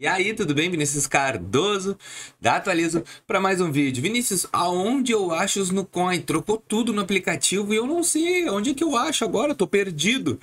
E aí, tudo bem? Vinícius Cardoso, da Atualizo, para mais um vídeo. Vinícius, aonde eu acho os Nucoin? Trocou tudo no aplicativo e eu não sei onde é que eu acho agora, tô perdido.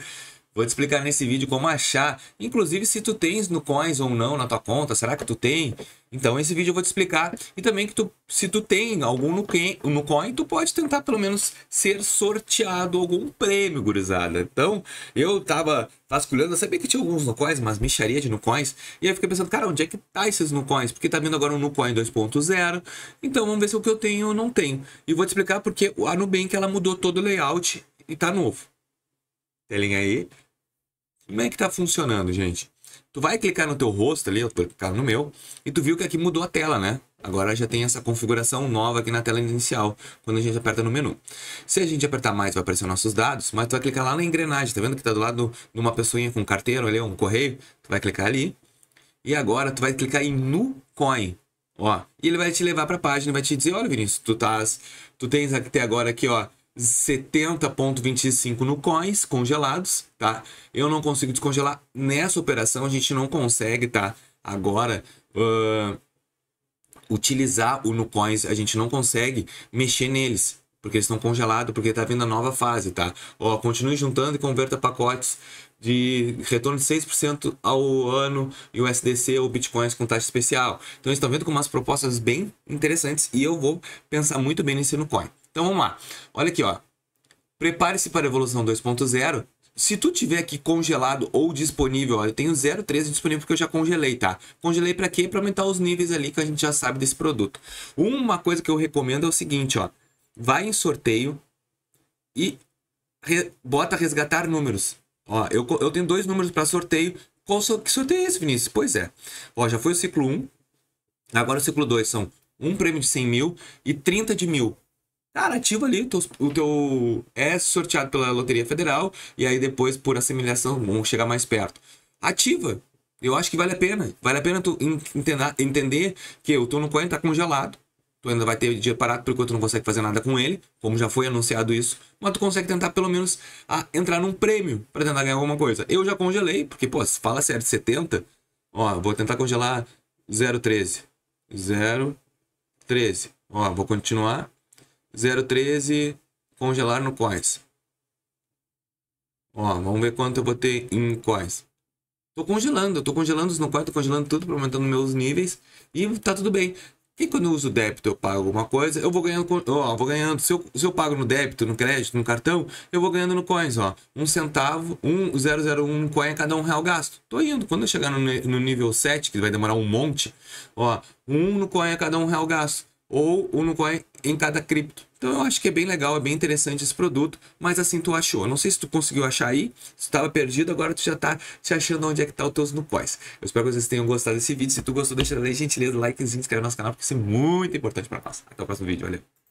Vou te explicar nesse vídeo como achar, inclusive se tu tens no Coins ou não na tua conta, será que tu tem? Então esse vídeo eu vou te explicar e também que tu, se tu tem algum no, no Coin, tu pode tentar pelo menos ser sorteado algum prêmio, gurizada. Então eu tava vasculhando, eu sabia que tinha alguns no Coins, mas mixaria de no Coins, e aí eu fiquei pensando, cara, onde é que tá esses no Coins? Porque tá vindo agora um no Coin 2.0, então vamos ver se o que eu tenho ou não tenho. E vou te explicar porque a Nubank ela mudou todo o layout e tá novo. Telem tá, aí. Como é que tá funcionando, gente? Tu vai clicar no teu rosto ali, eu tô clicando tá no meu, e tu viu que aqui mudou a tela, né? Agora já tem essa configuração nova aqui na tela inicial, quando a gente aperta no menu. Se a gente apertar mais, vai aparecer nossos dados, mas tu vai clicar lá na engrenagem, tá vendo que tá do lado de uma pessoinha com um carteiro ali, um correio? Tu vai clicar ali, e agora tu vai clicar em Nucoin, ó. E ele vai te levar pra página e vai te dizer, olha Vinícius, tu, tás, tu tens até agora aqui, ó, 70,25 no coins congelados, tá? Eu não consigo descongelar. Nessa operação a gente não consegue, tá? Agora, uh, utilizar o NuCoins, a gente não consegue mexer neles, porque eles estão congelados, porque está vindo a nova fase, tá? Ó, continue juntando e converta pacotes de retorno de 6% ao ano e o SDC ou Bitcoins com taxa especial. Então, estão vendo com umas propostas bem interessantes e eu vou pensar muito bem nesse NuCoin. Então vamos lá. Olha aqui, ó. Prepare-se para a evolução 2.0. Se tu tiver aqui congelado ou disponível, ó, eu tenho 0,13 disponível porque eu já congelei, tá? Congelei para quê? Para aumentar os níveis ali que a gente já sabe desse produto. Uma coisa que eu recomendo é o seguinte, ó. Vai em sorteio e re bota resgatar números. Ó, eu, eu tenho dois números para sorteio. Qual so que sorteio é esse, Vinícius? Pois é. Ó, já foi o ciclo 1. Agora o ciclo 2 são um prêmio de 100 mil e 30 de mil. Cara, ativa ali o teu, o teu. É sorteado pela Loteria Federal. E aí depois, por assimilação, vão chegar mais perto. Ativa. Eu acho que vale a pena. Vale a pena tu entender que o não 40 tá congelado. Tu ainda vai ter dia parado, por enquanto não consegue fazer nada com ele, como já foi anunciado isso. Mas tu consegue tentar pelo menos a, entrar num prêmio para tentar ganhar alguma coisa. Eu já congelei, porque, pô, fala sério 70, ó, vou tentar congelar 0,13. 0,13. Ó, vou continuar. 0,13 congelar no quais. Ó, vamos ver quanto eu botei em quais. Tô congelando, tô congelando os no quais, tô congelando tudo, aumentando meus níveis e tá tudo bem. E quando eu uso débito, eu pago alguma coisa, eu vou ganhando, ó, vou ganhando. Se eu, se eu pago no débito, no crédito, no cartão, eu vou ganhando no coins, ó. Um centavo, um um coin a cada um real gasto. Tô indo. Quando eu chegar no, no nível 7, que vai demorar um monte, ó, um no coin a cada um real gasto ou um coin em cada cripto. Então eu acho que é bem legal, é bem interessante esse produto, mas assim tu achou. Eu não sei se tu conseguiu achar aí, se tu perdido, agora tu já está se achando onde é que tá os teus nucoins. Eu espero que vocês tenham gostado desse vídeo. Se tu gostou, deixa aí, gentileza, likezinho, se inscreve no nosso canal, porque isso é muito importante para nós. Até o próximo vídeo, valeu!